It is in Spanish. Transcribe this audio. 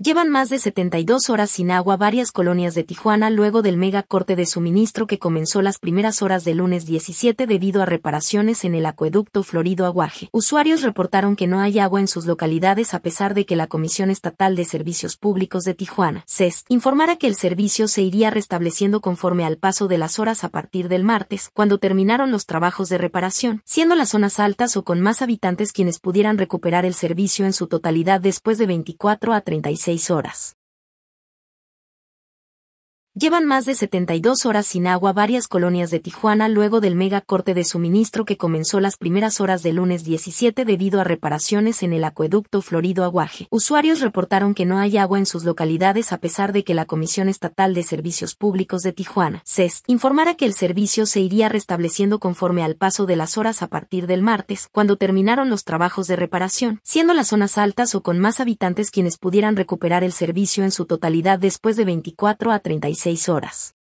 Llevan más de 72 horas sin agua varias colonias de Tijuana luego del mega corte de suministro que comenzó las primeras horas del lunes 17 debido a reparaciones en el acueducto Florido Aguaje. Usuarios reportaron que no hay agua en sus localidades a pesar de que la Comisión Estatal de Servicios Públicos de Tijuana, CES, informara que el servicio se iría restableciendo conforme al paso de las horas a partir del martes, cuando terminaron los trabajos de reparación, siendo las zonas altas o con más habitantes quienes pudieran recuperar el servicio en su totalidad después de 24 a 36 6 horas. Llevan más de 72 horas sin agua varias colonias de Tijuana luego del mega corte de suministro que comenzó las primeras horas del lunes 17 debido a reparaciones en el acueducto Florido Aguaje. Usuarios reportaron que no hay agua en sus localidades a pesar de que la Comisión Estatal de Servicios Públicos de Tijuana, CES, informara que el servicio se iría restableciendo conforme al paso de las horas a partir del martes, cuando terminaron los trabajos de reparación, siendo las zonas altas o con más habitantes quienes pudieran recuperar el servicio en su totalidad después de 24 a 36 6 horas.